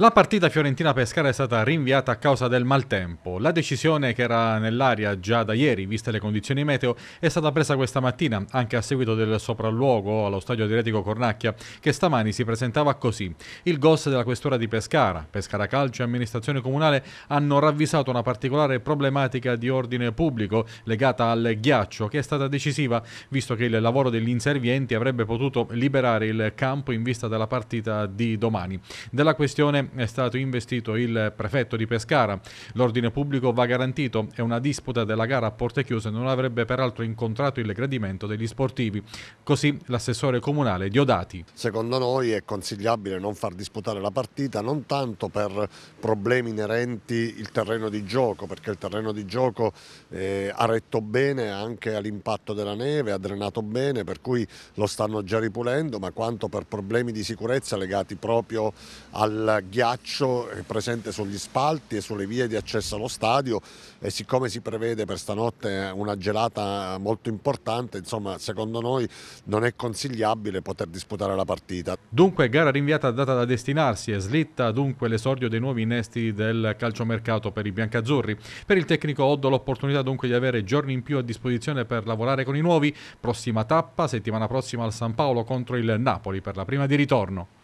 La partita Fiorentina-Pescara è stata rinviata a causa del maltempo. La decisione, che era nell'aria già da ieri, viste le condizioni meteo, è stata presa questa mattina, anche a seguito del sopralluogo allo stadio atletico Cornacchia, che stamani si presentava così. Il GOS della questura di Pescara, Pescara Calcio e amministrazione comunale hanno ravvisato una particolare problematica di ordine pubblico legata al ghiaccio, che è stata decisiva, visto che il lavoro degli inservienti avrebbe potuto liberare il campo in vista della partita di domani. Della questione è stato investito il prefetto di Pescara. L'ordine pubblico va garantito e una disputa della gara a porte chiuse non avrebbe peraltro incontrato il gradimento degli sportivi. Così l'assessore comunale Diodati. Secondo noi è consigliabile non far disputare la partita non tanto per problemi inerenti il terreno di gioco, perché il terreno di gioco eh, ha retto bene anche all'impatto della neve, ha drenato bene, per cui lo stanno già ripulendo, ma quanto per problemi di sicurezza legati proprio al ghiaccio ghiaccio eh, presente sugli spalti e sulle vie di accesso allo stadio e siccome si prevede per stanotte una gelata molto importante, insomma, secondo noi non è consigliabile poter disputare la partita. Dunque gara rinviata a data da destinarsi e slitta dunque l'esordio dei nuovi innesti del calciomercato per i biancazzurri. Per il tecnico Oddo l'opportunità dunque di avere giorni in più a disposizione per lavorare con i nuovi. Prossima tappa settimana prossima al San Paolo contro il Napoli per la prima di ritorno.